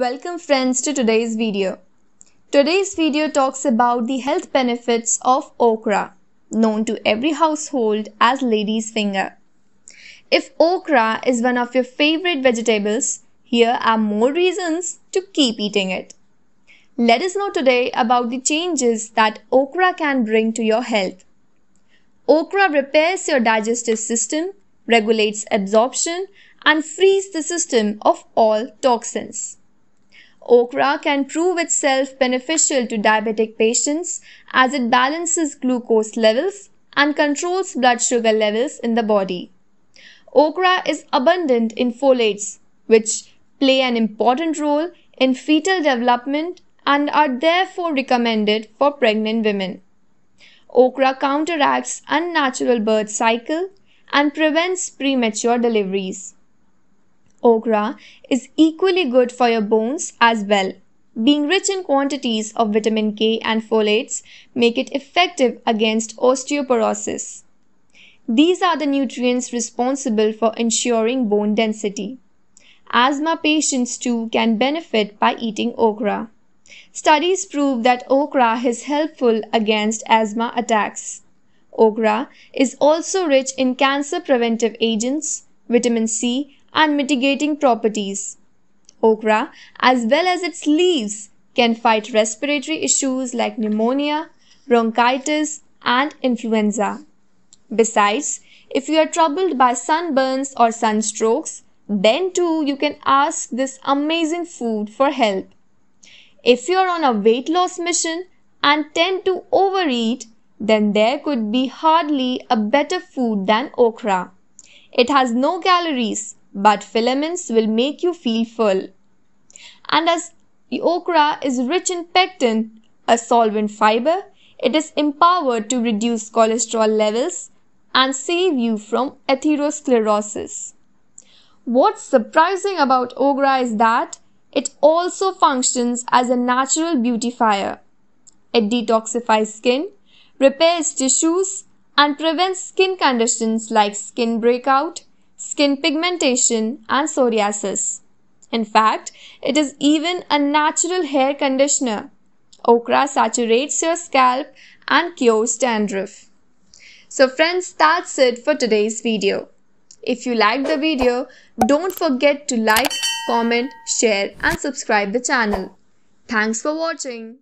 Welcome friends to today's video. Today's video talks about the health benefits of okra, known to every household as lady's finger. If okra is one of your favorite vegetables, here are more reasons to keep eating it. Let us know today about the changes that okra can bring to your health. Okra repairs your digestive system, regulates absorption, and frees the system of all toxins. Okra can prove itself beneficial to diabetic patients as it balances glucose levels and controls blood sugar levels in the body. Okra is abundant in folates, which play an important role in fetal development and are therefore recommended for pregnant women. Okra counteracts unnatural birth cycle and prevents premature deliveries okra is equally good for your bones as well. Being rich in quantities of vitamin K and folates make it effective against osteoporosis. These are the nutrients responsible for ensuring bone density. Asthma patients too can benefit by eating okra. Studies prove that okra is helpful against asthma attacks. Okra is also rich in cancer preventive agents, vitamin C, and mitigating properties. Okra, as well as its leaves, can fight respiratory issues like pneumonia, bronchitis, and influenza. Besides, if you are troubled by sunburns or sunstrokes, then too you can ask this amazing food for help. If you are on a weight loss mission and tend to overeat, then there could be hardly a better food than okra. It has no calories but filaments will make you feel full. And as the okra is rich in pectin, a solvent fiber, it is empowered to reduce cholesterol levels and save you from atherosclerosis. What's surprising about okra is that it also functions as a natural beautifier. It detoxifies skin, repairs tissues, and prevents skin conditions like skin breakout, skin pigmentation, and psoriasis. In fact, it is even a natural hair conditioner. Okra saturates your scalp and cures dandruff. So friends, that's it for today's video. If you liked the video, don't forget to like, comment, share and subscribe the channel. Thanks for watching.